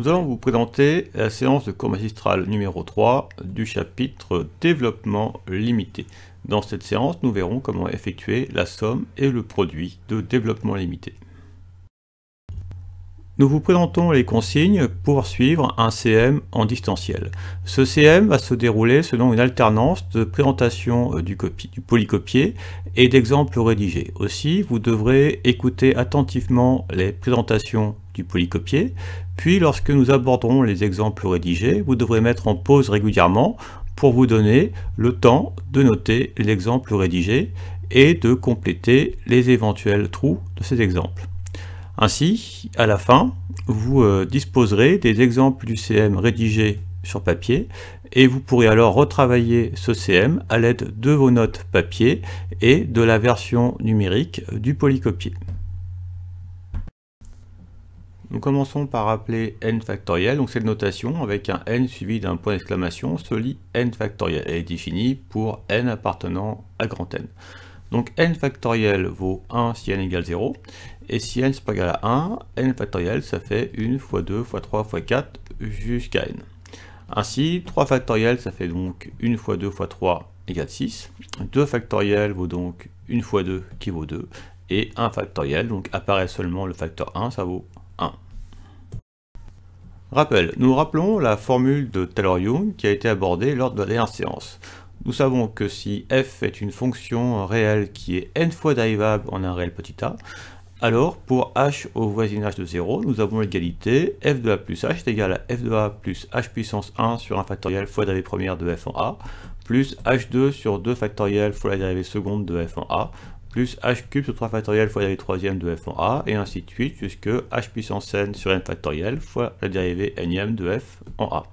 Nous allons vous présenter la séance de cours magistral numéro 3 du chapitre développement limité. Dans cette séance, nous verrons comment effectuer la somme et le produit de développement limité. Nous vous présentons les consignes pour suivre un CM en distanciel. Ce CM va se dérouler selon une alternance de présentation du, copie, polycopier et d'exemples rédigés. Aussi, vous devrez écouter attentivement les présentations du polycopier, puis lorsque nous aborderons les exemples rédigés, vous devrez mettre en pause régulièrement pour vous donner le temps de noter l'exemple rédigé et de compléter les éventuels trous de ces exemples. Ainsi, à la fin, vous euh, disposerez des exemples du CM rédigés sur papier et vous pourrez alors retravailler ce CM à l'aide de vos notes papier et de la version numérique du polycopier. Nous commençons par appeler n factoriel, donc cette notation avec un n suivi d'un point d'exclamation se lit n factoriel et est définie pour n appartenant à grand N. Donc n factoriel vaut 1 si n égale 0, et si n n'est pas égal à 1, n factoriel ça fait 1 fois 2 fois 3 fois 4 jusqu'à n. Ainsi, 3 factoriel ça fait donc 1 fois 2 fois 3 égale 6, 2 factoriel vaut donc 1 fois 2 qui vaut 2, et 1 factoriel, donc apparaît seulement le facteur 1, ça vaut Rappel, nous rappelons la formule de Taylor-Young qui a été abordée lors de la dernière séance. Nous savons que si f est une fonction réelle qui est n fois dérivable en un réel petit a, alors pour h au voisinage de 0, nous avons l'égalité f de a plus h est égal à f de a plus h puissance 1 sur un factoriel fois la dérivée première de f en a, plus h2 sur 2 factoriel fois la dérivée seconde de f en a, plus h cube sur 3 factoriel fois la dérivée troisième de f en a, et ainsi de suite, puisque h puissance n sur n factoriel fois la dérivée nème de f en a,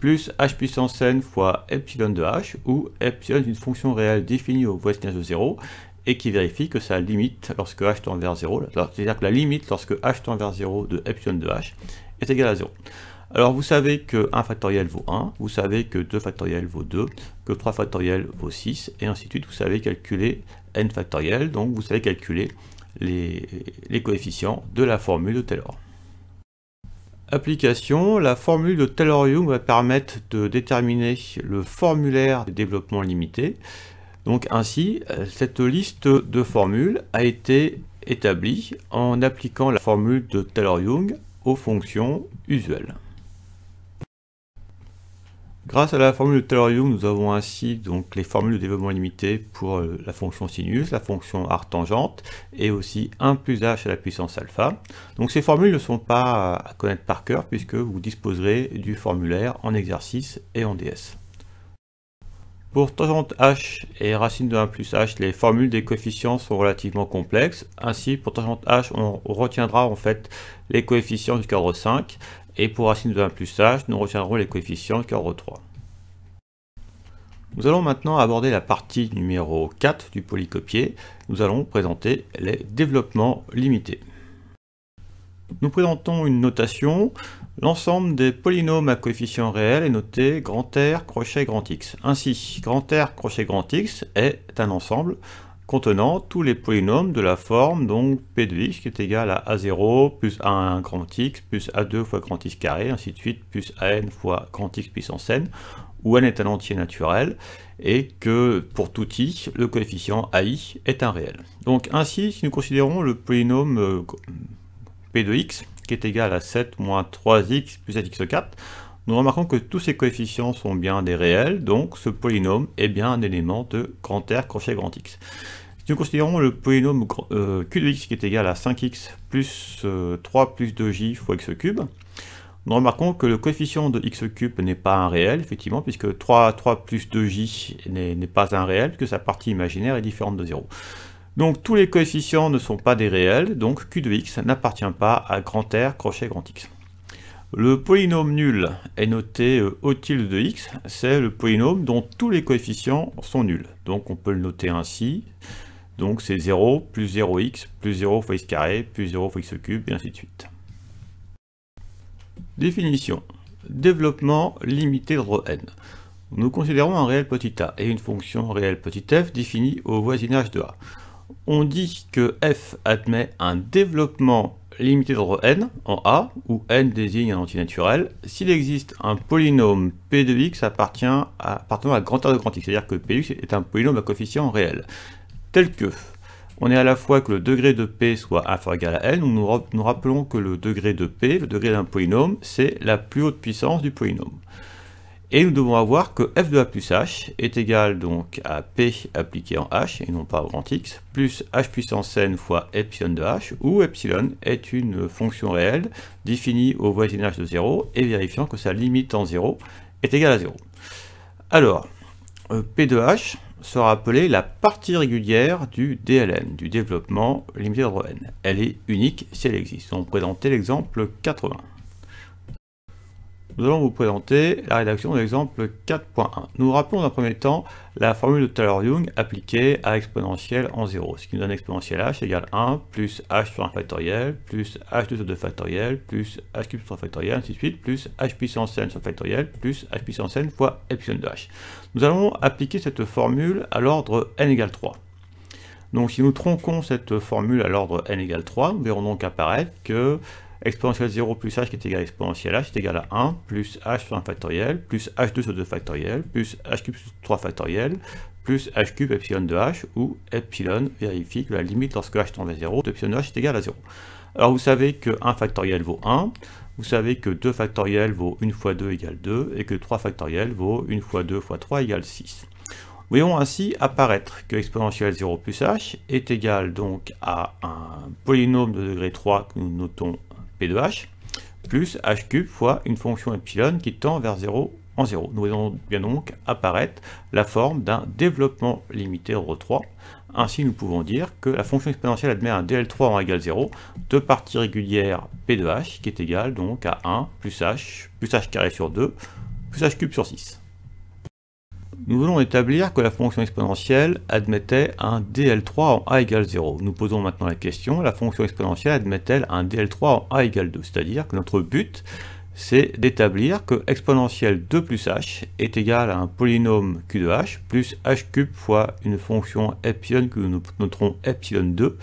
plus h puissance n fois epsilon de h, où epsilon est une fonction réelle définie au voisinage de 0, et qui vérifie que sa limite lorsque h tend vers 0, c'est-à-dire que la limite lorsque h tend vers 0 de epsilon de h est égale à 0. Alors vous savez que 1 factoriel vaut 1, vous savez que 2 factoriel vaut 2, que 3 factoriel vaut 6, et ainsi de suite, vous savez calculer n factoriel, donc vous savez calculer les, coefficients de la formule de Taylor. Application, la formule de Taylor-Young va permettre de déterminer le formulaire de développement limité. Donc ainsi, cette liste de formules a été établie en appliquant la formule de Taylor-Young aux fonctions usuelles. Grâce à la formule de Tellurium, nous avons ainsi donc les formules de développement limité pour euh, la fonction sinus, la fonction arctangente tangente et aussi 1 plus h à la puissance alpha. Donc ces formules ne sont pas à connaître par cœur puisque vous disposerez du formulaire en exercice et en DS. Pour tangente h et racine de 1 plus h, les formules des coefficients sont relativement complexes. Ainsi, pour tangente h, on retiendra en fait les coefficients du cadre 5 et pour racine de 1 plus h, nous retiendrons les coefficients qui 3. Nous allons maintenant aborder la partie numéro 4 du polycopier. Nous allons présenter les développements limités. Nous présentons une notation. L'ensemble des polynômes à coefficients réels est noté grand R, crochet, grand X. Ainsi, grand R, crochet, grand X est un ensemble contenant tous les polynômes de la forme donc P de x qui est égal à a0 plus a1 grand x plus a2 fois grand x carré, ainsi de suite, plus an fois grand x puissance n, où n est un entier naturel, et que pour tout i, le coefficient ai est un réel. Donc ainsi, si nous considérons le polynôme euh, P de x, qui est égal à 7 moins 3x plus x 4 nous remarquons que tous ces coefficients sont bien des réels, donc ce polynôme est bien un élément de grand R crochet grand X. Si nous considérons le polynôme Q euh, de x qui est égal à 5x plus 3 euh, plus 2j fois x cube, nous remarquons que le coefficient de x cube n'est pas un réel, effectivement, puisque 3, plus 2j n'est pas un réel, que sa partie imaginaire est différente de 0. Donc tous les coefficients ne sont pas des réels, donc Q de x n'appartient pas à grand R crochet grand X. Le polynôme nul est noté euh, au tilde de x, c'est le polynôme dont tous les coefficients sont nuls. Donc on peut le noter ainsi. Donc c'est 0 plus 0x plus 0 fois x carré plus 0 fois x cube et ainsi de suite. Définition. Développement limité de n. Nous considérons un réel petit a et une fonction réelle petit f définie au voisinage de a. On dit que f admet un développement limité d'ordre n en A, où n désigne un entier naturel, s'il existe un polynôme P de x appartient à, appartenant à grand R de grand X, c'est-à-dire que Px est un polynôme à coefficient réel, tel que on est à la fois que le degré de P soit inférieur fois égal à n, nous, nous rappelons que le degré de P, le degré d'un polynôme, c'est la plus haute puissance du polynôme. Et nous devons avoir que f de a plus h est égal donc à p appliqué en h, et non pas au grand x, plus h puissance n fois epsilon de h, où epsilon est une fonction réelle définie au voisinage de 0, et vérifiant que sa limite en 0 est égale à 0. Alors, euh, p de h sera appelée la partie régulière du DLN, du développement limité de n. Elle est unique si elle existe. On présente l'exemple 80 nous allons vous présenter la rédaction de l'exemple 4.1. Nous rappelons d'un premier temps la formule de Taylor-Young appliquée à exponentielle en 0, ce qui nous donne exponentielle h égale 1 plus h sur 1 factoriel plus h2 sur 2 factoriel plus h cube sur 3 factoriel, ainsi de suite, plus h puissance n sur factoriel plus h puissance n fois epsilon de h. Nous allons appliquer cette formule à l'ordre n égale 3. Donc si nous tronquons cette formule à l'ordre n égale 3, nous verrons donc apparaître que exponentielle 0 plus h qui est égal à exponentielle h est égal à 1 plus h sur 1 factoriel, plus h2 sur 2 factoriel, plus h cube sur 3 factoriel, plus h cube epsilon de h, où epsilon vérifie que la limite lorsque h tend vers 0 de epsilon de h est égal à 0. Alors vous savez que 1 factoriel vaut 1, vous savez que 2 factoriel vaut 1 fois 2 égale 2, et que 3 factoriel vaut 1 fois 2 fois 3 égale 6. Voyons ainsi apparaître que exponentielle 0 plus h est égal donc à un polynôme de degré 3 que nous notons P de h, plus h cube fois une fonction epsilon qui tend vers 0 en 0. Nous voyons bien donc apparaître la forme d'un développement limité en 3. Ainsi, nous pouvons dire que la fonction exponentielle admet un DL3 en égal 0 de partie régulière P de h qui est égale donc à 1 plus h plus h carré sur 2 plus h cube sur 6. Nous voulons établir que la fonction exponentielle admettait un DL3 en a égale 0. Nous posons maintenant la question, la fonction exponentielle admet-elle un DL3 en a égale 2 C'est-à-dire que notre but, c'est d'établir que exponentielle 2 plus h est égal à un polynôme q de h plus h cube fois une fonction epsilon que nous noterons epsilon 2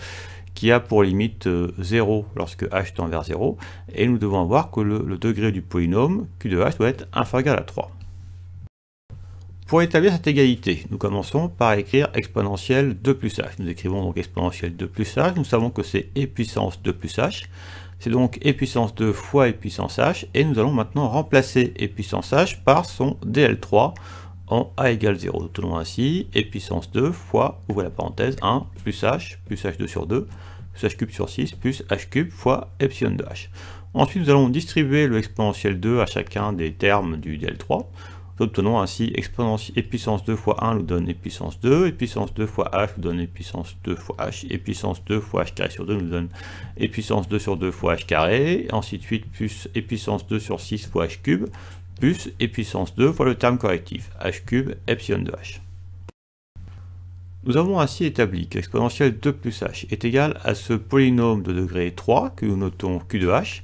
qui a pour limite 0 euh, lorsque h tend vers 0 et nous devons voir que le, le degré du polynôme q de h doit être inférieur à 3. Pour établir cette égalité, nous commençons par écrire exponentielle 2 plus h. Nous écrivons donc exponentielle 2 plus h, nous savons que c'est e puissance 2 plus h, c'est donc e puissance 2 fois e puissance h, et nous allons maintenant remplacer e puissance h par son DL3 en a égale 0. Nous obtenons ainsi e puissance 2 fois, ouvrez la parenthèse, 1 plus h, plus h2 sur 2, plus h cube sur 6, plus h cube fois epsilon de h. Ensuite, nous allons distribuer le exponentiel 2 à chacun des termes du DL3. Nous obtenons ainsi exponentielle et puissance 2 fois 1 nous donne et puissance 2, et puissance 2 fois h nous donne et puissance 2 fois h, et puissance 2 fois h carré sur 2 nous donne et puissance 2 sur 2 fois h carré, ainsi de suite, plus et puissance 2 sur 6 fois h cube, plus et puissance 2 fois le terme correctif, h cube epsilon de h. Nous avons ainsi établi que l'exponentielle 2 plus h est égale à ce polynôme de degré 3 que nous notons q de h,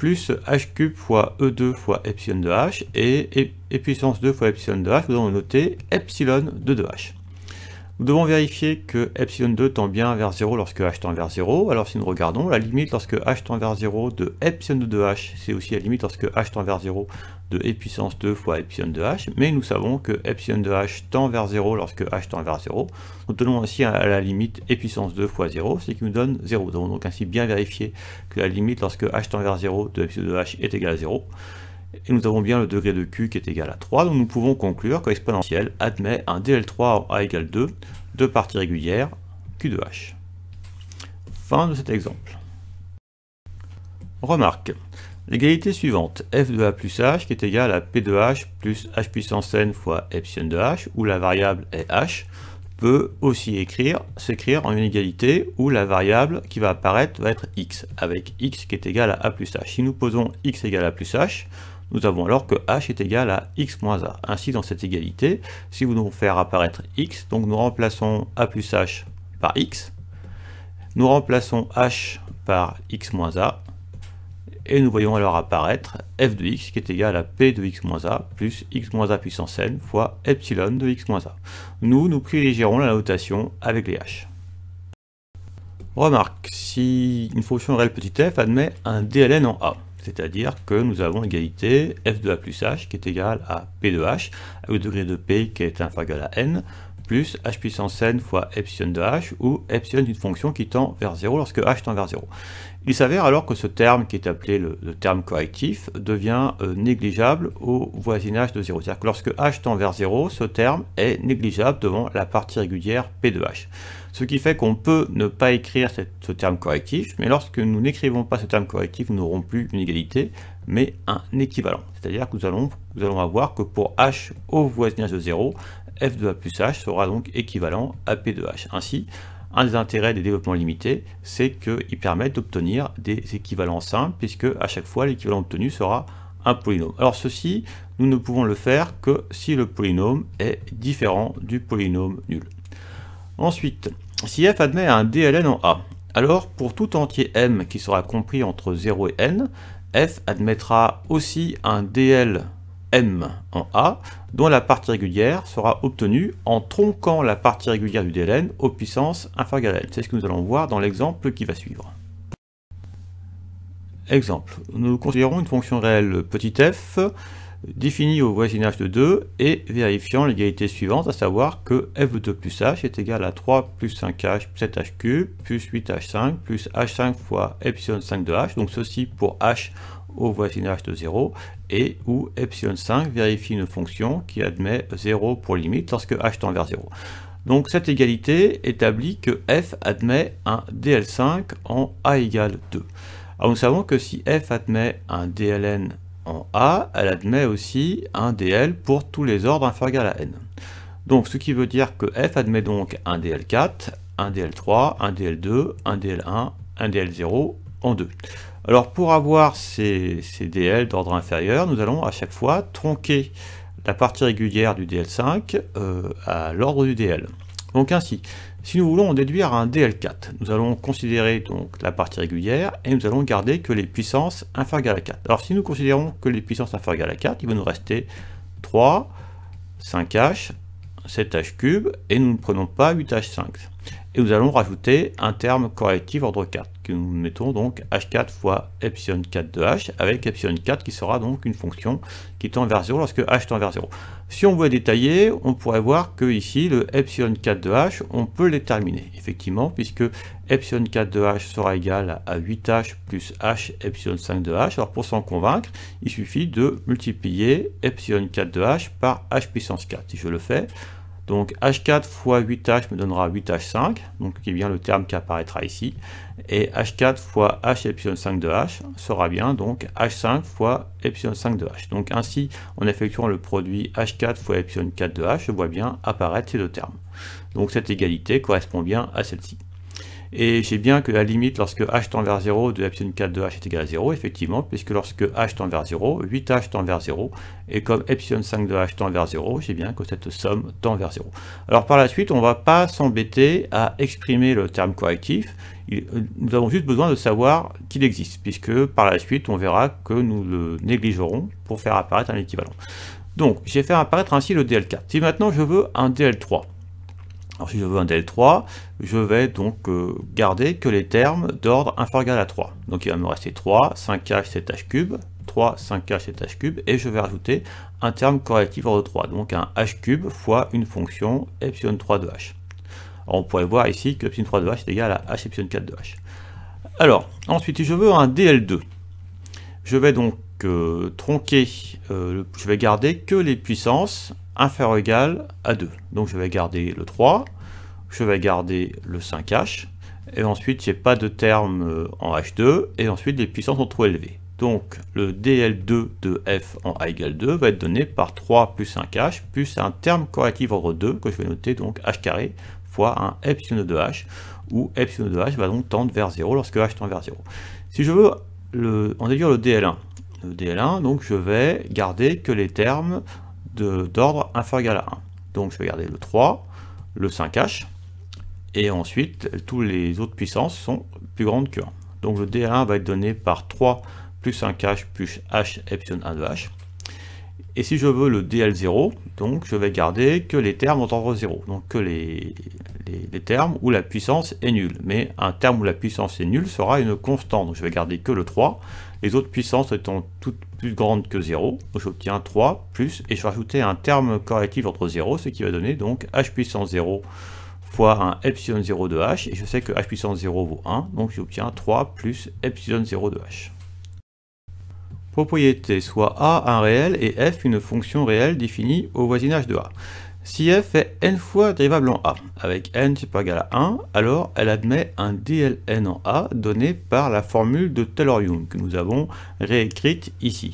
plus h cube fois e2 fois epsilon de h et, puissance 2 fois epsilon de h, nous allons noter epsilon de 2h. Nous devons vérifier que epsilon 2 tend bien vers 0 lorsque h tend vers 0. Alors si nous regardons, la limite lorsque h tend vers 0 de epsilon de 2h, c'est aussi la limite lorsque h tend vers 0 de e puissance 2 fois epsilon de h, mais nous savons que epsilon de h tend vers 0 lorsque h tend vers 0. Nous tenons ainsi à la limite e puissance 2 fois 0, ce qui nous donne 0. Nous avons donc ainsi bien vérifié que la limite lorsque h tend vers 0 de epsilon de h est égale à 0. Et nous avons bien le degré de q qui est égal à 3, donc nous pouvons conclure que l'exponentielle admet un DL3 a égale 2 de partie régulière q de h. Fin de cet exemple. Remarque, L'égalité suivante, f de a plus h qui est égale à p de h plus h puissance n fois epsilon de h, où la variable est h, peut aussi écrire, s'écrire en une égalité où la variable qui va apparaître va être x, avec x qui est égal à a plus h. Si nous posons x égale à plus h, nous avons alors que h est égal à x moins a. Ainsi, dans cette égalité, si nous voulons faire apparaître x, donc nous remplaçons a plus h par x, nous remplaçons h par x moins a, et nous voyons alors apparaître f de x qui est égal à p de x moins a plus x moins a puissance n fois epsilon de x moins a. Nous, nous privilégierons la notation avec les h. Remarque, si une fonction réelle petite f admet un dln en a, c'est-à-dire que nous avons l'égalité f de a plus h qui est égal à p de h, au degré de p qui est inférieur à n, plus h puissance n fois epsilon de h, ou epsilon d'une fonction qui tend vers 0 lorsque h tend vers 0. Il s'avère alors que ce terme, qui est appelé le, terme correctif, devient euh, négligeable au voisinage de 0. C'est-à-dire que lorsque h tend vers 0, ce terme est négligeable devant la partie régulière P de h. Ce qui fait qu'on peut ne pas écrire ce terme correctif, mais lorsque nous n'écrivons pas ce terme correctif, nous n'aurons plus une égalité, mais un équivalent. C'est-à-dire que nous allons, nous allons avoir que pour h au voisinage de 0, f de a plus h sera donc équivalent à p de h. Ainsi, un des intérêts des développements limités, c'est qu'ils permettent d'obtenir des équivalents simples, puisque à chaque fois l'équivalent obtenu sera un polynôme. Alors ceci, nous ne pouvons le faire que si le polynôme est différent du polynôme nul. Ensuite, si f admet un DLN en A, alors pour tout entier m qui sera compris entre 0 et n, f admettra aussi un DL M en A, dont la partie régulière sera obtenue en tronquant la partie régulière du DLN aux puissances inférieures C'est ce que nous allons voir dans l'exemple qui va suivre. Exemple, nous considérons une fonction réelle petit f définie au voisinage de 2 et vérifiant l'égalité suivante, à savoir que f de 2 plus h est égal à 3 plus 5h plus 7 h plus 8h5 plus h5 fois epsilon 5 de h, donc ceci pour h au voisinage de 0 et où epsilon 5 vérifie une fonction qui admet 0 pour limite lorsque h tend vers 0. Donc cette égalité établit que f admet un dl5 en a égale 2. Alors ah, nous savons que si f admet un dln en a, elle admet aussi un dl pour tous les ordres inférieurs à n. Donc ce qui veut dire que f admet donc un dl4, un dl3, un dl2, un dl1, un dl0 en 2. Alors pour avoir ces, DL d'ordre inférieur, nous allons à chaque fois tronquer la partie régulière du DL5 euh, à l'ordre du DL. Donc ainsi, si nous voulons déduire un DL4, nous allons considérer donc la partie régulière et nous allons garder que les puissances inférieures à 4. Alors si nous considérons que les puissances inférieures à 4, il va nous rester 3, 5h, h cube et nous ne prenons pas 8h5 et nous allons rajouter un terme correctif ordre 4 que nous mettons donc h4 fois epsilon 4 de h avec epsilon 4 qui sera donc une fonction qui tend vers 0 lorsque h tend vers 0. Si on veut détailler, on pourrait voir que ici le epsilon 4 de h, on peut le déterminer. effectivement puisque epsilon 4 de h sera égal à 8h plus h epsilon 5 de h. Alors pour s'en convaincre, il suffit de multiplier epsilon 4 de h par h puissance 4. Si je le fais, donc H4 fois 8H me donnera 8H5, donc qui est bien le terme qui apparaîtra ici. Et H4 fois H epsilon 5 de H sera bien donc H5 fois epsilon 5 de H. Donc ainsi, en effectuant le produit H4 fois epsilon 4 de H, je vois bien apparaître ces deux termes. Donc cette égalité correspond bien à celle-ci. Et j'ai bien que la limite lorsque h tend vers 0 de epsilon 4 de h est égal à 0, effectivement, puisque lorsque h tend vers 0, 8h tend vers 0, et comme epsilon 5 de h tend vers 0, j'ai bien que cette somme tend vers 0. Alors par la suite, on ne va pas s'embêter à exprimer le terme correctif, nous avons juste besoin de savoir qu'il existe, puisque par la suite, on verra que nous le négligerons pour faire apparaître un équivalent. Donc, j'ai fait apparaître ainsi le DL4. Si maintenant je veux un DL3, alors si je veux un DL3, je vais donc euh, garder que les termes d'ordre inférieur à 3. Donc il va me rester 3, 5h, 7h cube, 3, 5h, 7h cube, et je vais rajouter un terme correctif ordre 3, donc un h cube fois une fonction epsilon 3 de h. on pourrait voir ici que epsilon 3 de h est égal à h epsilon 4 de h. Alors, ensuite, si je veux un DL2, je vais donc euh, tronquer, euh, je vais garder que les puissances inférieur ou égal à 2. Donc je vais garder le 3, je vais garder le 5H, et ensuite j'ai pas de terme euh, en H2, et ensuite les puissances sont trop élevées. Donc le DL2 de f en A égale 2 va être donné par 3 plus 5H, plus un terme correctif ordre 2, que je vais noter donc H carré fois un epsilon de H, où epsilon de H va donc tendre vers 0 lorsque H tend vers 0. Si je veux le, en déduire le DL1, le DL1, donc je vais garder que les termes d'ordre inférieur à 1. Donc je vais garder le 3, le 5H, et ensuite tous les autres puissances sont plus grandes que 1. Donc le D1 va être donné par 3 plus 5H plus H epsilon 1 de H. Et si je veux le DL0, donc je vais garder que les termes en ordre 0, donc que les, les, termes où la puissance est nulle. Mais un terme où la puissance est nulle sera une constante, donc je vais garder que le 3, les autres puissances étant toutes plus grandes que 0, j'obtiens 3 plus, et je vais rajouter un terme correctif entre 0, ce qui va donner donc h puissance 0 fois un epsilon 0 de h, et je sais que h puissance 0 vaut 1, donc j'obtiens 3 plus epsilon 0 de h. Propriété, soit a un réel et f une fonction réelle définie au voisinage de a. Si f est n fois dérivable en a, avec n supérieur à 1, alors elle admet un dln en a donné par la formule de taylor que nous avons réécrite ici.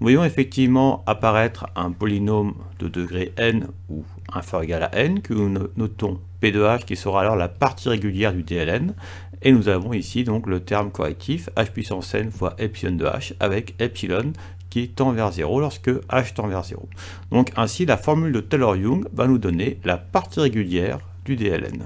Nous voyons effectivement apparaître un polynôme de degré n ou inférieur égal à n que nous notons p de h qui sera alors la partie régulière du dln et nous avons ici donc le terme correctif h puissance n fois epsilon de h avec epsilon qui tend vers 0 lorsque h tend vers 0. Donc ainsi, la formule de Taylor-Young va nous donner la partie régulière du DLN.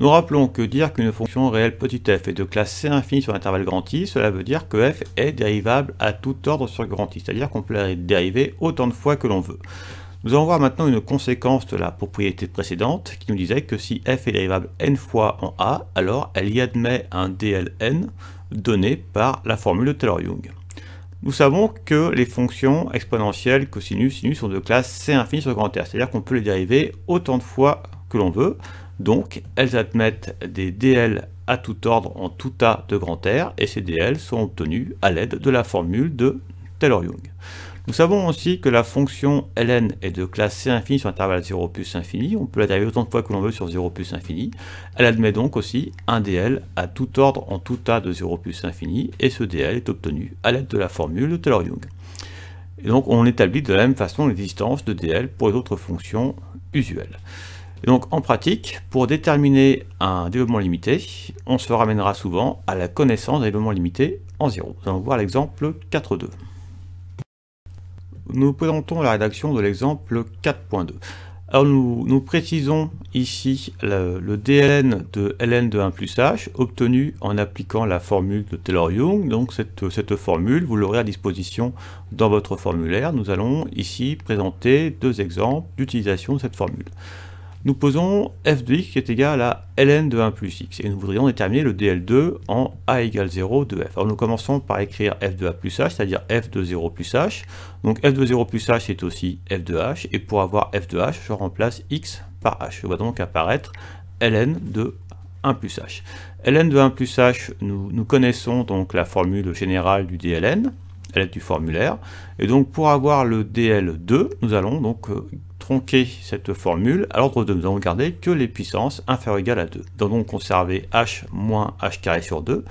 Nous rappelons que dire qu'une fonction réelle f est de classe C infinie sur l'intervalle grand i, cela veut dire que f est dérivable à tout ordre sur grand i, c'est-à-dire qu'on peut la dériver autant de fois que l'on veut. Nous allons voir maintenant une conséquence de la propriété précédente qui nous disait que si f est dérivable n fois en a, alors elle y admet un DLN donné par la formule de Taylor-Young. Nous savons que les fonctions exponentielles cosinus, sinus sont de classe C infini sur grand R, c'est-à-dire qu'on peut les dériver autant de fois que l'on veut. Donc, elles admettent des DL à tout ordre en tout A de grand R, et ces DL sont obtenus à l'aide de la formule de Taylor-Young. Nous savons aussi que la fonction ln est de classe C infini sur l'intervalle 0 plus infini. On peut la dériver autant de fois que l'on veut sur 0 plus infini. Elle admet donc aussi un dl à tout ordre en tout a de 0 plus infini. Et ce dl est obtenu à l'aide de la formule de Taylor-Young. Et donc on établit de la même façon l'existence de dl pour les autres fonctions usuelles. donc en pratique, pour déterminer un développement limité, on se ramènera souvent à la connaissance d'un développement limité en 0. Nous allons voir l'exemple 4.2 nous présentons la rédaction de l'exemple 4.2. Alors nous, précisons ici le, DN de ln de 1 plus h obtenu en appliquant la formule de Taylor-Young. Donc cette, formule, vous l'aurez à disposition dans votre formulaire. Nous allons ici présenter deux exemples d'utilisation de cette formule nous posons f de x qui est égal à ln de 1 plus x, et nous voudrions déterminer le dl2 en a égale 0 de f. Alors nous commençons par écrire f de a plus h, c'est-à-dire f de 0 plus h, donc f de 0 plus h est aussi f de h, et pour avoir f de h, je remplace x par h. Je vois donc apparaître ln de 1 plus h. ln de 1 plus h, nous, nous connaissons donc la formule générale du dln, à l'aide du formulaire, et donc pour avoir le dl2, nous allons donc euh, tronquer cette formule à l'ordre 2. Nous allons garder que les puissances inférieures ou égales à 2. Nous allons conserver h moins h carré sur 2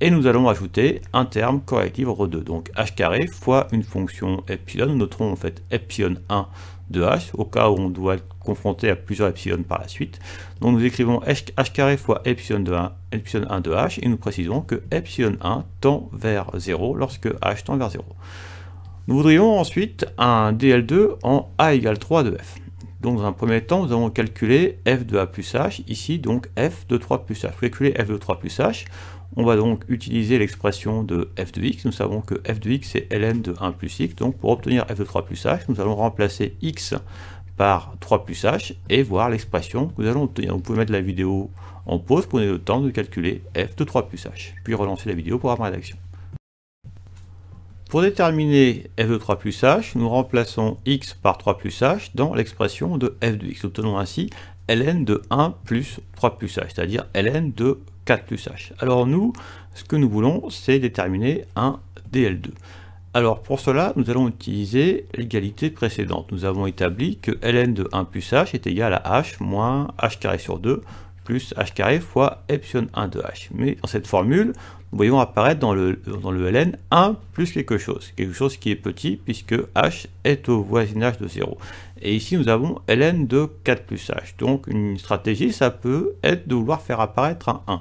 et nous allons ajouter un terme correctif au 2. Donc h carré fois une fonction epsilon. Nous noterons en fait epsilon 1 de h au cas où on doit être confronté à plusieurs epsilon par la suite. Donc nous écrivons h, carré fois epsilon, de 1, epsilon 1 de h et nous précisons que epsilon 1 tend vers 0 lorsque h tend vers 0. Nous voudrions ensuite un DL2 en A égale 3 de F. Donc dans un premier temps, nous allons calculer f de a plus h, ici donc f de 3 plus h. Pour Calculer f de 3 plus h, on va donc utiliser l'expression de f de x. Nous savons que f de x est ln de 1 plus x. Donc pour obtenir f de 3 plus h, nous allons remplacer x par 3 plus h et voir l'expression que nous allons obtenir. Vous pouvez mettre la vidéo en pause, pour donner le temps de calculer f de 3 plus h, puis relancer la vidéo pour avoir l'action. rédaction. Pour déterminer f de 3 plus h, nous remplaçons x par 3 plus h dans l'expression de f de x. Obtenons ainsi ln de 1 plus 3 plus h, c'est-à-dire ln de 4 plus h. Alors nous, ce que nous voulons, c'est déterminer un dl2. Alors pour cela, nous allons utiliser l'égalité précédente. Nous avons établi que ln de 1 plus h est égal à h moins h carré sur 2 plus h carré fois epsilon 1 de h. Mais dans cette formule, voyons apparaître dans le, dans le ln 1 plus quelque chose, quelque chose qui est petit puisque h est au voisinage de 0. Et ici nous avons ln de 4 plus h. Donc une stratégie ça peut être de vouloir faire apparaître un 1.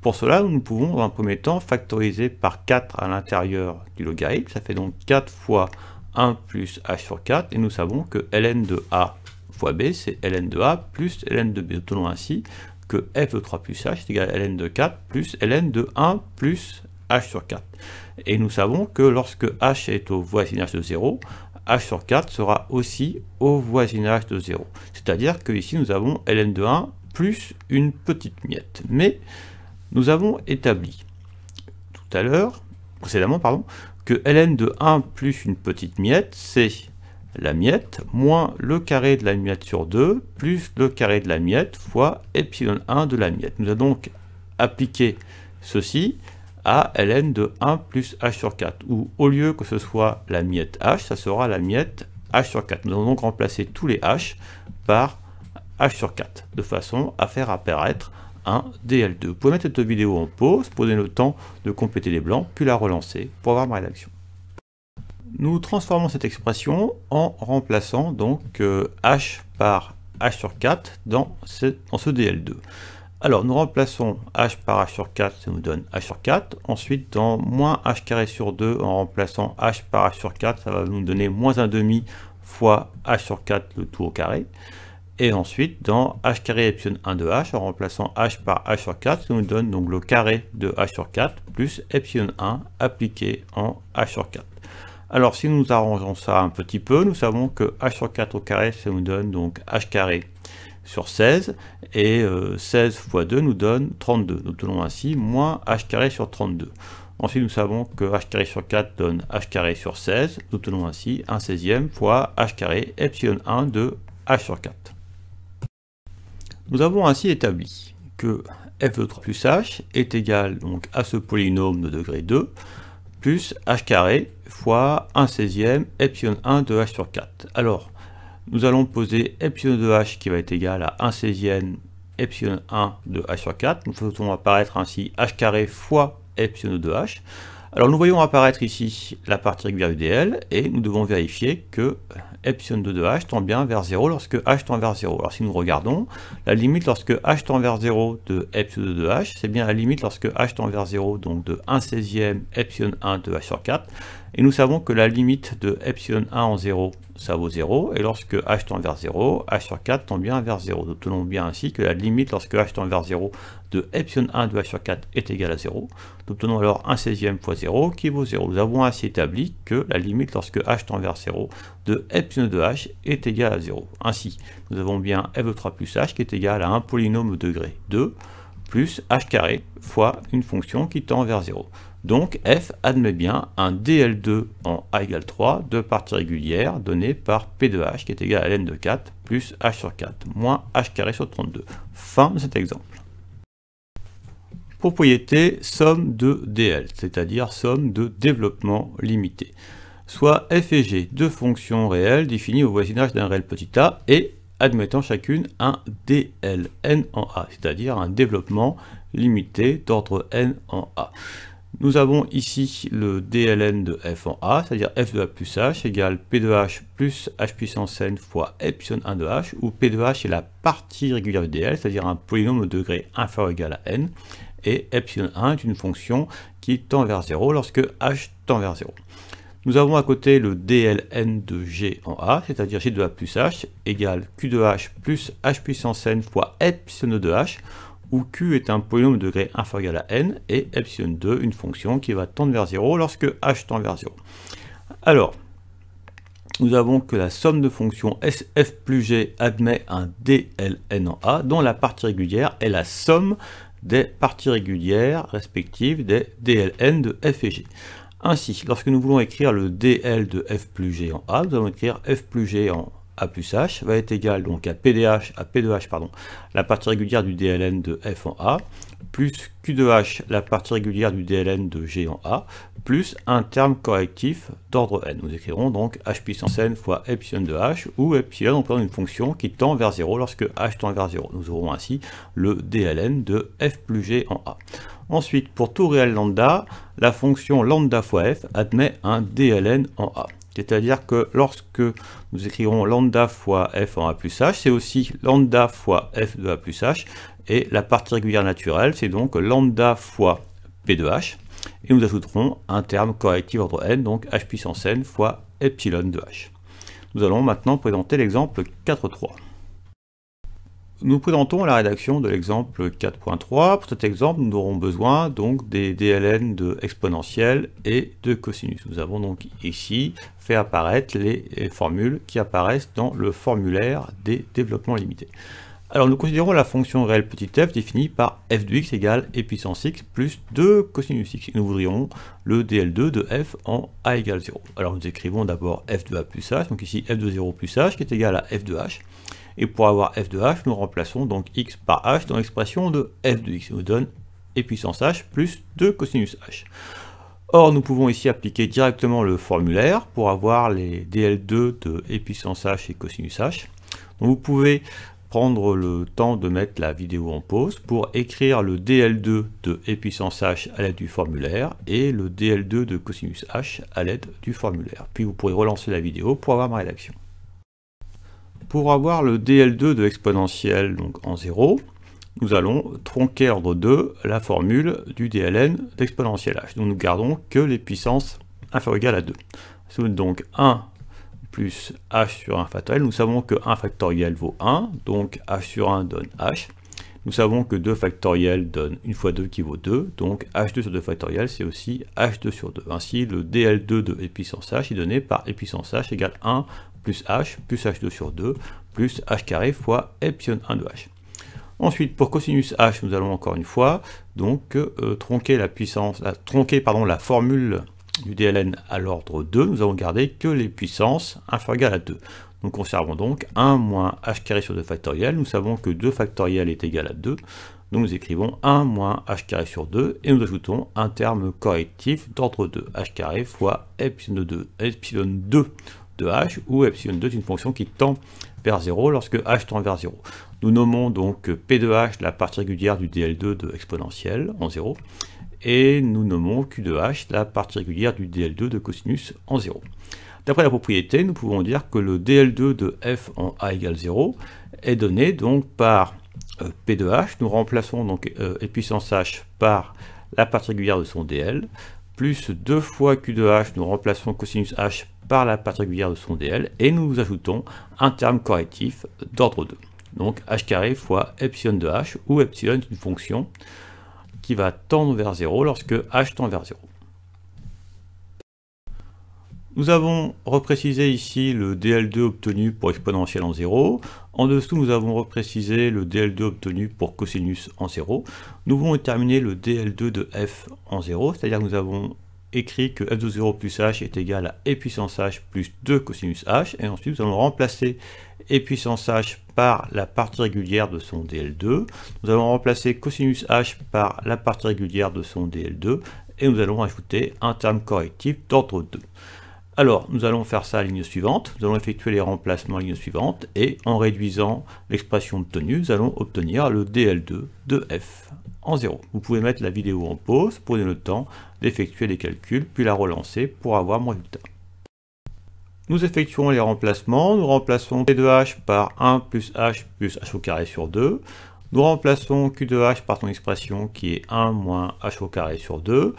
Pour cela nous pouvons dans un premier temps factoriser par 4 à l'intérieur du logarithme. Ça fait donc 4 fois 1 plus h sur 4 et nous savons que ln de a fois b c'est ln de a plus ln de b. Nous ainsi que f de 3 plus h est égal à ln de 4 plus ln de 1 plus h sur 4. Et nous savons que lorsque h est au voisinage de 0, h sur 4 sera aussi au voisinage de 0. C'est-à-dire que ici nous avons ln de 1 plus une petite miette. Mais nous avons établi tout à l'heure, précédemment, pardon, que ln de 1 plus une petite miette, c'est la miette moins le carré de la miette sur 2 plus le carré de la miette fois epsilon 1 de la miette. Nous allons donc appliquer ceci à ln de 1 plus h sur 4, où au lieu que ce soit la miette h, ça sera la miette h sur 4. Nous allons donc remplacer tous les h par h sur 4, de façon à faire apparaître un DL2. Vous pouvez mettre cette vidéo en pause, poser le temps de compléter les blancs, puis la relancer pour avoir ma rédaction. Nous transformons cette expression en remplaçant donc euh, h par h sur 4 dans ce, dans ce DL2. Alors nous remplaçons h par h sur 4, ça nous donne h sur 4. Ensuite dans moins h carré sur 2, en remplaçant h par h sur 4, ça va nous donner moins 1 demi fois h sur 4 le tout au carré. Et ensuite, dans h carré epsilon 1 de h, en remplaçant h par h sur 4, ça nous donne donc le carré de h sur 4 plus epsilon 1 appliqué en h sur 4. Alors si nous arrangeons ça un petit peu, nous savons que h sur 4 au carré, ça nous donne donc h carré sur 16, et 16 euh, fois 2 nous donne 32. Nous tenons ainsi moins h carré sur 32. Ensuite, nous savons que h carré sur 4 donne h carré sur 16. Nous tenons ainsi 1 16e fois h carré epsilon 1 de h sur 4. Nous avons ainsi établi que f de 3 plus h est égal donc à ce polynôme de degré 2 plus h carré fois 1 16e, epsilon 1 de h sur 4. Alors, nous allons poser epsilon de h qui va être égal à 1 16e epsilon 1 de h sur 4. Nous faisons apparaître ainsi h carré fois epsilon 2 h. Alors nous voyons apparaître ici la partie régulière dl, et nous devons vérifier que epsilon 2 de h tend bien vers 0 lorsque h tend vers 0. Alors si nous regardons, la limite lorsque h tend vers 0 de epsilon 2 de h, c'est bien la limite lorsque h tend vers 0, donc de 1 16e epsilon 1 de h sur 4. Et nous savons que la limite de epsilon 1 en 0, ça vaut 0. Et lorsque h tend vers 0, h sur 4 tend bien vers 0. Nous obtenons bien ainsi que la limite lorsque h tend vers 0 de epsilon 1 de h sur 4 est égale à 0. Nous obtenons alors 1 16e fois 0 qui vaut 0. Nous avons ainsi établi que la limite lorsque h tend vers 0 de epsilon de h est égal à 0. Ainsi, nous avons bien f de 3 plus h qui est égal à un polynôme degré 2 plus h carré fois une fonction qui tend vers 0. Donc f admet bien un dl2 en a égale 3 de partie régulière donnée par p de h qui est égal à ln de 4 plus h sur 4 moins h carré sur 32. Fin de cet exemple. Propriété somme de dl, c'est-à-dire somme de développement limité soit f et g, deux fonctions réelles définies au voisinage d'un réel petit a et admettant chacune un DLn en A, c'est-à-dire un développement limité d'ordre n en A. Nous avons ici le DLn de f en A, c'est-à-dire f de A plus h égale p de h plus h puissance n fois epsilon 1 de h, où p de h est la partie régulière de DL, c'est-à-dire un polynôme au degré inférieur ou égal à n, et epsilon 1 est une fonction qui tend vers 0 lorsque h tend vers 0. Nous avons à côté le DLN de G en A, c'est-à-dire G de A plus H égale Q de H plus H puissance N fois epsilon de H, où Q est un polynôme de degré inférieur à N et epsilon 2 une fonction qui va tendre vers 0 lorsque H tend vers 0. Alors, nous avons que la somme de fonctions SF plus G admet un DLN en A dont la partie régulière est la somme des parties régulières respectives des DLN de F et G. Ainsi, lorsque nous voulons écrire le DL de f plus g en A, nous allons écrire f plus g en A plus H va être égal donc à PDH, à P2H, pardon, la partie régulière du DLN de f en A, plus Q de H, la partie régulière du DLN de G en A, plus un terme correctif d'ordre n. Nous écrirons donc h puissance n fois epsilon de h, où epsilon prend une fonction qui tend vers 0 lorsque h tend vers 0. Nous aurons ainsi le DLN de f plus g en A. Ensuite, pour tout réel lambda, la fonction lambda fois f admet un dln en a. C'est-à-dire que lorsque nous écrirons lambda fois f en a plus h, c'est aussi lambda fois f de a plus h, et la partie régulière naturelle, c'est donc lambda fois p de h, et nous ajouterons un terme correctif ordre n, donc h puissance n fois epsilon de h. Nous allons maintenant présenter l'exemple 4.3. Nous présentons la rédaction de l'exemple 4.3. Pour cet exemple, nous aurons besoin donc des DLN de exponentielle et de cosinus. Nous avons donc ici fait apparaître les formules qui apparaissent dans le formulaire des développements limités. Alors nous considérons la fonction réelle f définie par f de x égale e puissance x plus 2 cosinus x. nous voudrions le dl2 de f en a égale 0. Alors nous écrivons d'abord f de a plus h, donc ici f de 0 plus h qui est égal à f de h. Et pour avoir f de h, nous remplaçons donc x par h dans l'expression de f de x. Ça nous donne e puissance h plus 2 cosinus h. Or, nous pouvons ici appliquer directement le formulaire pour avoir les DL2 de e puissance h et cosinus h. vous pouvez prendre le temps de mettre la vidéo en pause pour écrire le DL2 de e puissance h à l'aide du formulaire et le DL2 de cosinus h à l'aide du formulaire. Puis vous pourrez relancer la vidéo pour avoir ma rédaction. Pour avoir le DL2 de exponentielle donc en 0, nous allons tronquer ordre 2 la formule du DLN d'exponentielle h. Nous nous gardons que les puissances inférieures ou égales à 2. Donc 1 plus h sur 1 factoriel. Nous savons que 1 factoriel vaut 1, donc h sur 1 donne h. Nous savons que 2 factoriel donne 1 fois 2 qui vaut 2, donc h2 sur 2 factoriel c'est aussi h2 sur 2. Ainsi le DL2 de e puissance h est donné par e puissance h égale 1 plus h, plus h2 sur 2, plus h carré fois epsilon 1 de h. Ensuite, pour cosinus h, nous allons encore une fois donc euh, tronquer la puissance, tronquer pardon, la formule du DLN à l'ordre 2. Nous allons garder que les puissances inférieures à 2. Nous conservons donc 1 moins h carré sur 2 factoriel. Nous savons que 2 factoriel est égal à 2. Donc nous écrivons 1 moins h carré sur 2 et nous ajoutons un terme correctif d'ordre 2, h carré fois epsilon 2, epsilon 2 de h, ou epsilon 2 est une fonction qui tend vers 0 lorsque h tend vers 0. Nous nommons donc p de h la partie régulière du dl2 de exponentielle en 0, et nous nommons q de h la partie régulière du dl2 de cosinus en 0. D'après la propriété, nous pouvons dire que le dl2 de f en a égale 0 est donné donc par euh, p de h. Nous remplaçons donc euh, puissance h par la partie régulière de son dl, plus 2 fois q de h, nous remplaçons cosinus h par par la patte régulière de son DL et nous ajoutons un terme correctif d'ordre 2. Donc h carré fois epsilon de h, où epsilon est une fonction qui va tendre vers 0 lorsque h tend vers 0. Nous avons reprécisé ici le DL2 obtenu pour exponentielle en 0. En dessous, nous avons reprécisé le DL2 obtenu pour cosinus en 0. Nous voulons déterminer le DL2 de f en 0, c'est-à-dire que nous avons écrit que f de 0 plus h est égal à e puissance h plus 2 cosinus h, et ensuite nous allons remplacer e puissance h par la partie régulière de son DL2, nous allons remplacer cosinus h par la partie régulière de son DL2, et nous allons ajouter un terme correctif d'ordre 2. Alors, nous allons faire ça à la ligne suivante, nous allons effectuer les remplacements à ligne suivante, et en réduisant l'expression obtenue, nous allons obtenir le DL2 de f. Vous pouvez mettre la vidéo en pause pour le temps d'effectuer les calculs, puis la relancer pour avoir mon résultat. Nous effectuons les remplacements, nous remplaçons t de h par 1 plus h plus h au carré sur 2. Nous remplaçons Q de h par son expression qui est 1 moins h au carré sur 2.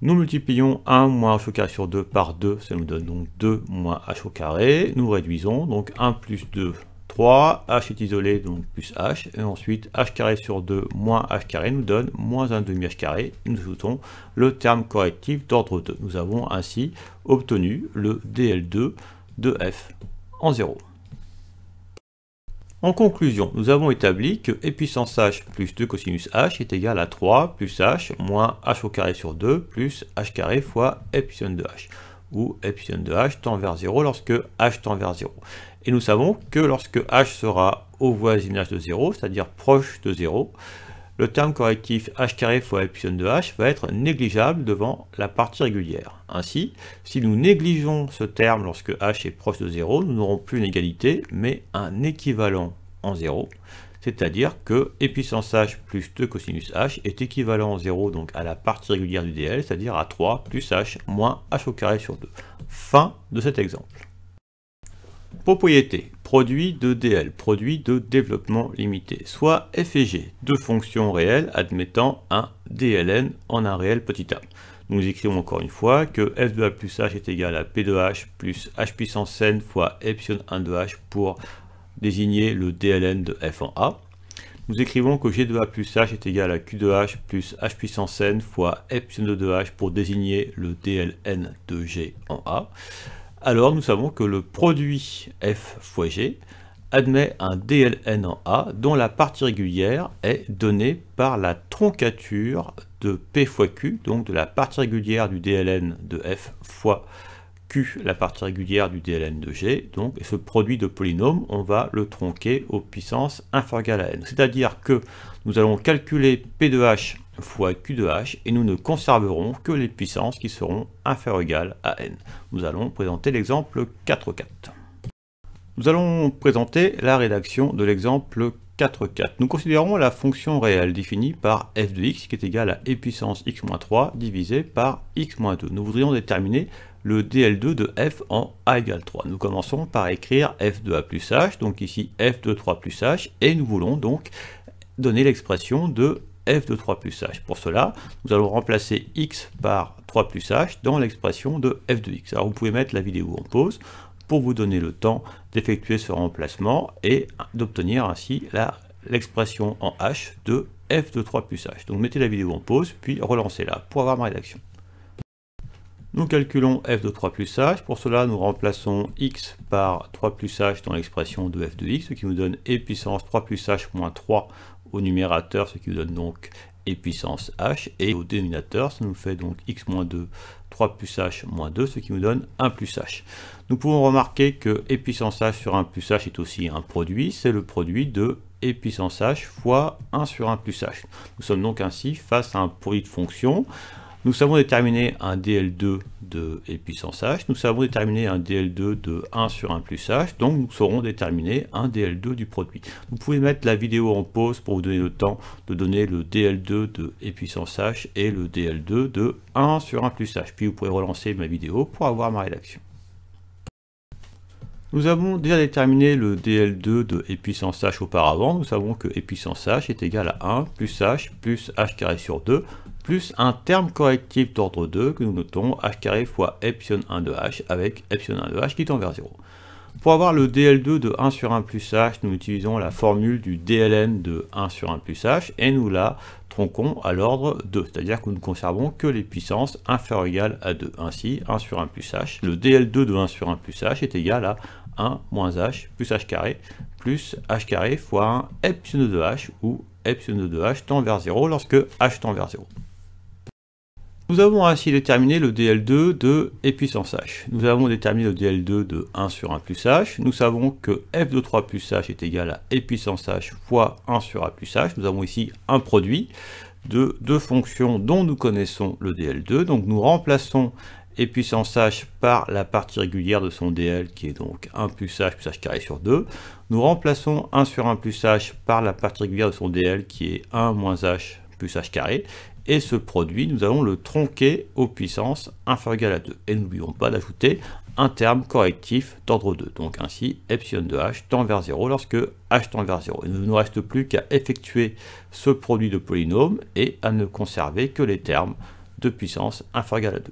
Nous multiplions 1 moins h au carré sur 2 par 2, ça nous donne donc 2 moins h au carré. Nous réduisons, donc 1 plus 2 3, h est isolé, donc plus h, et ensuite h carré sur 2 moins h carré nous donne moins 1 demi h carré, nous ajoutons le terme correctif d'ordre 2. Nous avons ainsi obtenu le DL2 de f en 0. En conclusion, nous avons établi que e puissance h plus 2 cosinus h est égal à 3 plus h moins h au carré sur 2 plus h carré fois epsilon de h, où epsilon de h tend vers 0 lorsque h tend vers 0. Et nous savons que lorsque h sera au voisinage de 0, c'est-à-dire proche de 0, le terme correctif h fois epsilon de h va être négligeable devant la partie régulière. Ainsi, si nous négligeons ce terme lorsque h est proche de 0, nous n'aurons plus une égalité, mais un équivalent en 0, c'est-à-dire que e h plus 2 cosinus h est équivalent en 0 donc à la partie régulière du dl, c'est-à-dire à 3 plus h moins h au carré sur 2. Fin de cet exemple. Propriété produit de DL, produit de développement limité, soit f et g, deux fonctions réelles admettant un DLN en un réel petit a. Nous écrivons encore une fois que f de a plus h est égal à p de h plus h puissance n fois epsilon 1 de h pour désigner le DLN de f en a. Nous écrivons que g de a plus h est égal à q de h plus h puissance n fois epsilon 2 de h pour désigner le DLN de g en a alors nous savons que le produit f fois g admet un DLN en A dont la partie régulière est donnée par la troncature de P fois Q, donc de la partie régulière du DLN de F fois Q, la partie régulière du DLN de G. Donc ce produit de polynôme, on va le tronquer aux puissances inférieures à N. C'est-à-dire que nous allons calculer P de H fois Q de H et nous ne conserverons que les puissances qui seront inférieures ou égales à N. Nous allons présenter l'exemple 4.4. Nous allons présenter la rédaction de l'exemple 4.4. Nous considérons la fonction réelle définie par f de x qui est égale à e puissance x-3 divisé par x-2. Nous voudrions déterminer le DL2 de f en a égale 3. Nous commençons par écrire f de a plus h, donc ici f de 3 plus h, et nous voulons donc donner l'expression de f de 3 plus h. Pour cela, nous allons remplacer x par 3 plus h dans l'expression de f de x. Alors vous pouvez mettre la vidéo en pause pour vous donner le temps d'effectuer ce remplacement et d'obtenir ainsi l'expression en h de f de 3 plus h. Donc mettez la vidéo en pause, puis relancez-la pour avoir ma rédaction. Nous calculons f de 3 plus h. Pour cela, nous remplaçons x par 3 plus h dans l'expression de f de x, ce qui nous donne e puissance 3 plus h moins 3 au numérateur, ce qui nous donne donc et puissance h, et au dénominateur, ça nous fait donc x moins 2, 3 plus h moins 2, ce qui nous donne 1 plus h. Nous pouvons remarquer que et puissance h sur 1 plus h est aussi un produit, c'est le produit de et puissance h fois 1 sur 1 plus h. Nous sommes donc ainsi face à un produit de fonction nous savons déterminer un DL2 de E puissance H, nous savons déterminer un DL2 de 1 sur 1 plus H, donc nous saurons déterminer un DL2 du produit. Vous pouvez mettre la vidéo en pause pour vous donner le temps de donner le DL2 de E puissance H et le DL2 de 1 sur 1 plus H. Puis vous pouvez relancer ma vidéo pour avoir ma rédaction. Nous avons déjà déterminé le DL2 de E puissance h auparavant. Nous savons que E puissance h est égal à 1 plus h plus h carré sur 2 plus un terme correctif d'ordre 2 que nous notons h carré fois epsilon 1 de h avec epsilon 1 de h qui tend vers 0. Pour avoir le DL2 de 1 sur 1 plus h, nous utilisons la formule du DLN de 1 sur 1 plus h et nous la tronquons à l'ordre 2, c'est-à-dire que nous ne conservons que les puissances inférieures ou égales à 2. Ainsi, 1 sur 1 plus h, le DL2 de 1 sur 1 plus h est égal à 1 moins h plus h carré plus h carré fois 1 epsilon de h ou epsilon de h tend vers 0 lorsque h tend vers 0. Nous avons ainsi déterminé le DL2 de E puissance H. Nous avons déterminé le DL2 de 1 sur 1 plus H. Nous savons que F de 3 plus H est égal à E puissance H fois 1 sur A plus H. Nous avons ici un produit de deux fonctions dont nous connaissons le DL2. Donc nous remplaçons et puissance h par la partie régulière de son dl qui est donc 1 plus h plus h carré sur 2. Nous remplaçons 1 sur 1 plus h par la partie régulière de son dl qui est 1 moins h plus h carré. Et ce produit, nous allons le tronquer aux puissances inférieures à 2. Et n'oublions pas d'ajouter un terme correctif d'ordre 2. Donc ainsi, epsilon de h tend vers 0 lorsque h tend vers 0. Il ne nous reste plus qu'à effectuer ce produit de polynôme et à ne conserver que les termes de puissance inférieure à 2.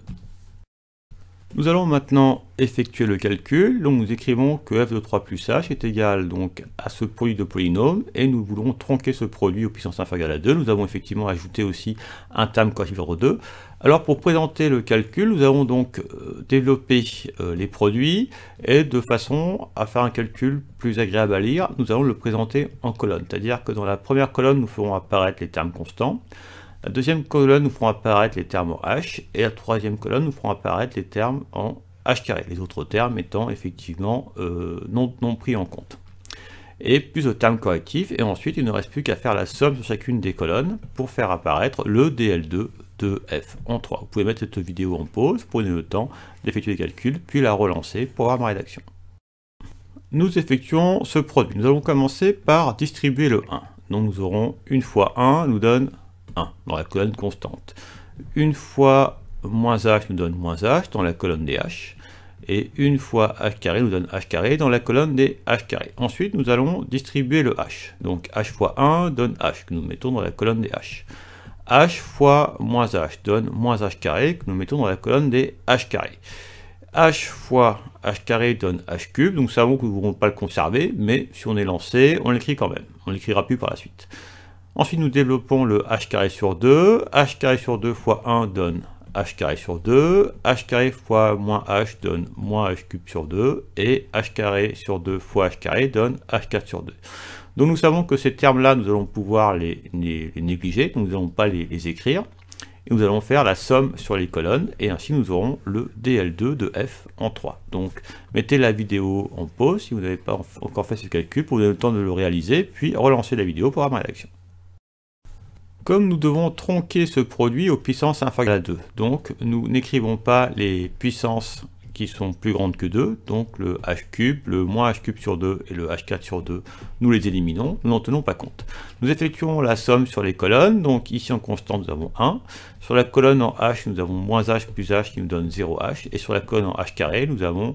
Nous allons maintenant effectuer le calcul. nous écrivons que f de 3 plus h est égal donc à ce produit de polynôme, et nous voulons tronquer ce produit aux puissances inférieures à 2. Nous avons effectivement ajouté aussi un terme coefficient 2. Alors pour présenter le calcul, nous avons donc euh, développé euh, les produits et de façon à faire un calcul plus agréable à lire, nous allons le présenter en colonne. C'est-à-dire que dans la première colonne, nous ferons apparaître les termes constants. La deuxième colonne nous feront apparaître les termes en H et la troisième colonne nous feront apparaître les termes en H carré, les autres termes étant effectivement euh, non, pris en compte. Et plus de termes correctifs, et ensuite il ne reste plus qu'à faire la somme sur chacune des colonnes pour faire apparaître le DL2 de F en 3. Vous pouvez mettre cette vidéo en pause, prenez le temps d'effectuer les calculs, puis la relancer pour avoir ma rédaction. Nous effectuons ce produit. Nous allons commencer par distribuer le 1. Donc nous aurons une fois 1 nous donne 1 hein, dans la colonne constante. Une fois moins h nous donne moins h dans la colonne des h, et une fois h carré nous donne h carré dans la colonne des h carré. Ensuite, nous allons distribuer le h. Donc h fois 1 donne h, que nous mettons dans la colonne des h. h fois moins h donne moins h carré, que nous mettons dans la colonne des h carré. h fois h carré donne h cube, donc savons que nous ne pourrons pas le conserver, mais si on est lancé, on l'écrit quand même. On l'écrira plus par la suite. Ensuite, nous développons le h carré sur 2. h carré sur 2 fois 1 donne h carré sur 2. h carré fois moins h donne moins h cube sur 2. Et h carré sur 2 fois h carré donne h4 sur 2. Donc nous savons que ces termes-là, nous allons pouvoir les, négliger, donc nous allons pas les, écrire. Et nous allons faire la somme sur les colonnes et ainsi nous aurons le DL2 de F en 3. Donc mettez la vidéo en pause si vous n'avez pas encore fait ce calcul pour vous donner le temps de le réaliser, puis relancez la vidéo pour avoir ma comme nous devons tronquer ce produit aux puissances inférieures à 2, donc nous n'écrivons pas les puissances qui sont plus grandes que 2, donc le h cube, le moins h cube sur 2 et le h4 sur 2, nous les éliminons, nous n'en tenons pas compte. Nous effectuons la somme sur les colonnes, donc ici en constante nous avons 1, sur la colonne en h nous avons moins h plus h qui nous donne 0h, et sur la colonne en h carré nous avons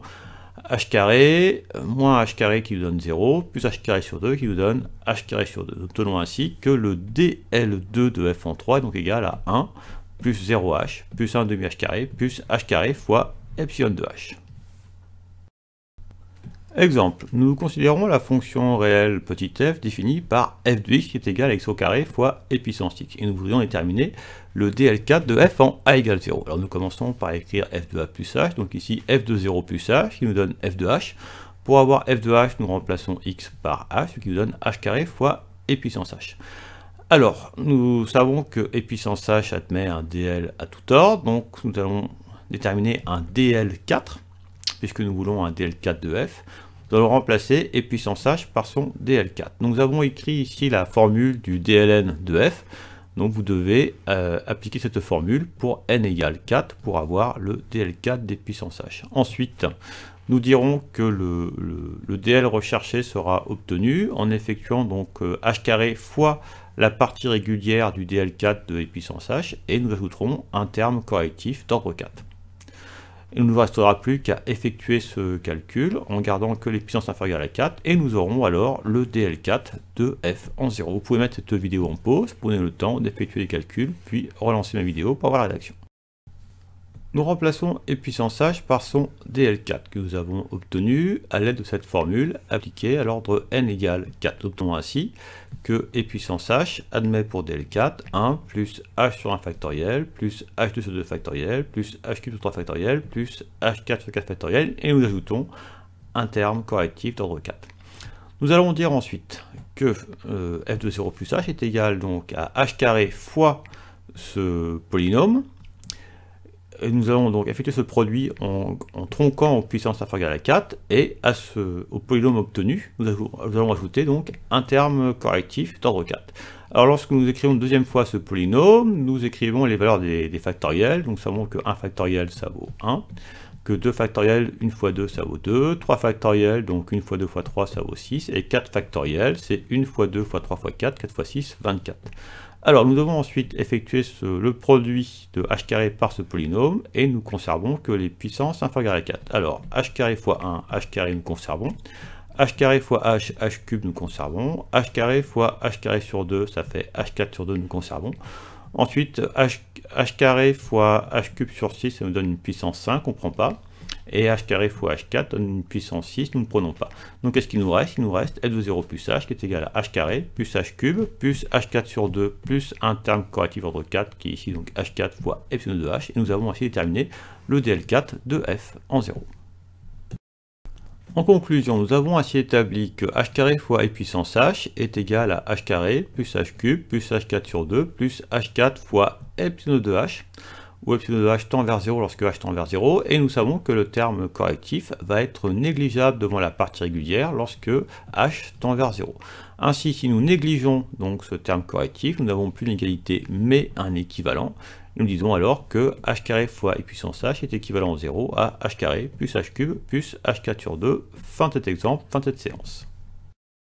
h carré moins h carré qui nous donne 0, plus h carré sur 2 qui nous donne h carré sur 2. Nous obtenons ainsi que le DL2 de f en 3 est donc égal à 1 plus 0h plus 1 demi h carré plus h carré fois epsilon de h. Exemple, nous considérons la fonction réelle petit f définie par f de x qui est égal à x au carré fois e puissance x. Et nous voulons déterminer le DL4 de f en a égale 0. Alors nous commençons par écrire f de a plus h, donc ici f de 0 plus h qui nous donne f de h. Pour avoir f de h, nous remplaçons x par h, ce qui nous donne h carré fois e puissance h. Alors, nous savons que e puissance h admet un DL à tout ordre, donc nous allons déterminer un DL4 puisque nous voulons un DL4 de f de le remplacer et puissance H par son DL4. nous avons écrit ici la formule du DLN de F. Donc vous devez euh, appliquer cette formule pour n égale 4 pour avoir le DL4 des puissance H. Ensuite, nous dirons que le, DL recherché sera obtenu en effectuant donc euh, H carré fois la partie régulière du DL4 de puissance H et nous ajouterons un terme correctif d'ordre 4. Il ne nous restera plus qu'à effectuer ce calcul en gardant que les puissances inférieures à 4 et nous aurons alors le DL4 de f en 0. Vous pouvez mettre cette vidéo en pause, prenez le temps d'effectuer les calculs, puis relancer ma vidéo pour avoir la rédaction. Nous remplaçons E puissance H par son DL4 que nous avons obtenu à l'aide de cette formule appliquée à l'ordre n égale 4. Obtenons ainsi que E puissance H admet pour DL4 1 plus H sur 1 factoriel plus H2 sur 2 factoriel plus H3 sur 3 factoriel plus H4 sur 4 factoriel et nous ajoutons un terme correctif d'ordre 4. Nous allons dire ensuite que euh, f de 0 plus h est égal donc à h carré fois ce polynôme nous allons donc effectuer ce produit en, tronquant en puissance inférieure à 4, et au polynôme obtenu, nous, allons ajouter donc un terme correctif d'ordre 4. Alors lorsque nous écrivons une deuxième fois ce polynôme, nous écrivons les valeurs des, factoriels, donc savons que 1 factoriel ça vaut 1 que 2 factoriel, 1 fois 2, ça vaut 2, 3 factoriel, donc 1 fois 2 fois 3, ça vaut 6, et 4 factoriel, c'est 1 fois 2 fois 3 fois 4, 4 fois 6, 24. Alors nous devons ensuite effectuer le produit de h carré par ce polynôme, et nous conservons que les puissances inférieures à 4. Alors h carré fois 1, h carré nous conservons, h carré fois h, h cube nous conservons, h carré fois h carré sur 2, ça fait h4 sur 2 nous conservons. Ensuite, h, carré fois h cube sur 6, ça nous donne une puissance 5, on ne prend pas. Et h carré fois h4 donne une puissance 6, nous ne prenons pas. Donc qu'est-ce qu'il nous reste Il nous reste f de 0 plus h qui est égal à h carré plus h cube plus h4 sur 2 plus un terme correctif ordre 4 qui est ici donc h4 fois epsilon de h. Et nous avons ainsi déterminé le DL4 de f en 0. En conclusion, nous avons ainsi établi que h carré fois i puissance h est égal à h carré plus h cube plus h4 sur 2 plus h4 fois epsilon 2h, où epsilon de h tend vers 0 lorsque h tend vers 0, et nous savons que le terme correctif va être négligeable devant la partie régulière lorsque h tend vers 0. Ainsi, si nous négligeons donc ce terme correctif, nous n'avons plus une égalité mais un équivalent, nous disons alors que h carré fois i puissance h est équivalent au 0 à h carré plus h cube plus h4 sur 2. Fin de cet exemple, fin de cette séance.